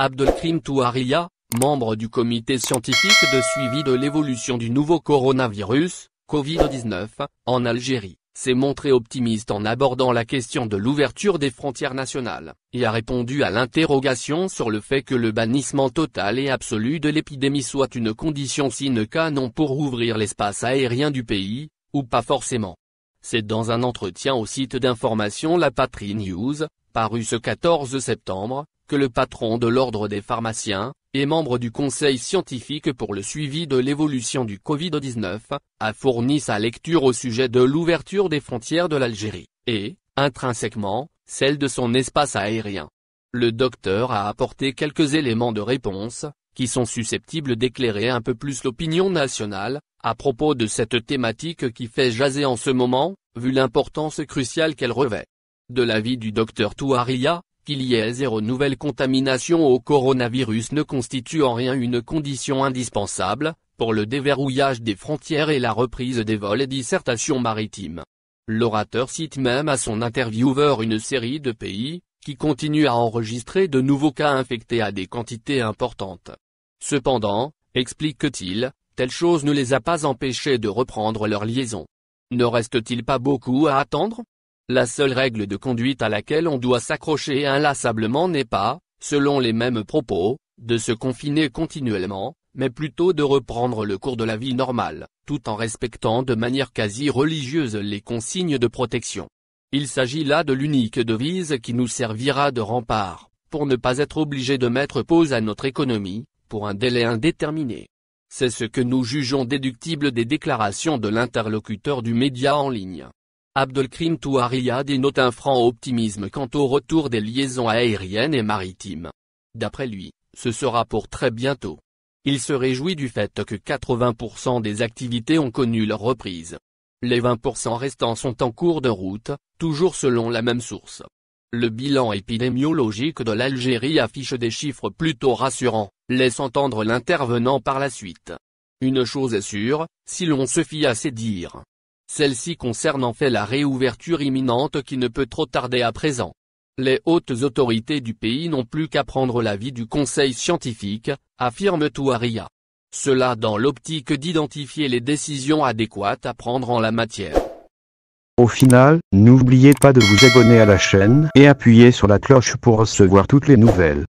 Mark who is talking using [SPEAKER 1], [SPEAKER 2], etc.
[SPEAKER 1] Abdelkrim Touaria, membre du comité scientifique de suivi de l'évolution du nouveau coronavirus, Covid-19, en Algérie, s'est montré optimiste en abordant la question de l'ouverture des frontières nationales, et a répondu à l'interrogation sur le fait que le bannissement total et absolu de l'épidémie soit une condition sine qua non pour ouvrir l'espace aérien du pays, ou pas forcément. C'est dans un entretien au site d'information La Patrie News, paru ce 14 septembre, que le patron de l'ordre des pharmaciens, membre du Conseil scientifique pour le suivi de l'évolution du Covid-19, a fourni sa lecture au sujet de l'ouverture des frontières de l'Algérie, et, intrinsèquement, celle de son espace aérien. Le docteur a apporté quelques éléments de réponse, qui sont susceptibles d'éclairer un peu plus l'opinion nationale, à propos de cette thématique qui fait jaser en ce moment, vu l'importance cruciale qu'elle revêt. De l'avis du docteur Touaria, qu'il y ait zéro nouvelle contamination au coronavirus ne constitue en rien une condition indispensable, pour le déverrouillage des frontières et la reprise des vols et dissertations maritimes. L'orateur cite même à son intervieweur une série de pays, qui continuent à enregistrer de nouveaux cas infectés à des quantités importantes. Cependant, explique-t-il, telle chose ne les a pas empêchés de reprendre leur liaison. Ne reste-t-il pas beaucoup à attendre la seule règle de conduite à laquelle on doit s'accrocher inlassablement n'est pas, selon les mêmes propos, de se confiner continuellement, mais plutôt de reprendre le cours de la vie normale, tout en respectant de manière quasi religieuse les consignes de protection. Il s'agit là de l'unique devise qui nous servira de rempart, pour ne pas être obligé de mettre pause à notre économie, pour un délai indéterminé. C'est ce que nous jugeons déductible des déclarations de l'interlocuteur du média en ligne. Abdelkrim Touaria dénote note un franc optimisme quant au retour des liaisons aériennes et maritimes. D'après lui, ce sera pour très bientôt. Il se réjouit du fait que 80% des activités ont connu leur reprise. Les 20% restants sont en cours de route, toujours selon la même source. Le bilan épidémiologique de l'Algérie affiche des chiffres plutôt rassurants, laisse entendre l'intervenant par la suite. Une chose est sûre, si l'on se fie à ses dires, celle-ci concerne en fait la réouverture imminente qui ne peut trop tarder à présent. Les hautes autorités du pays n'ont plus qu'à prendre l'avis du conseil scientifique, affirme Touaria. Cela dans l'optique d'identifier les décisions adéquates à prendre en la matière. Au final, n'oubliez pas de vous abonner à la chaîne et appuyer sur la cloche pour recevoir toutes les nouvelles.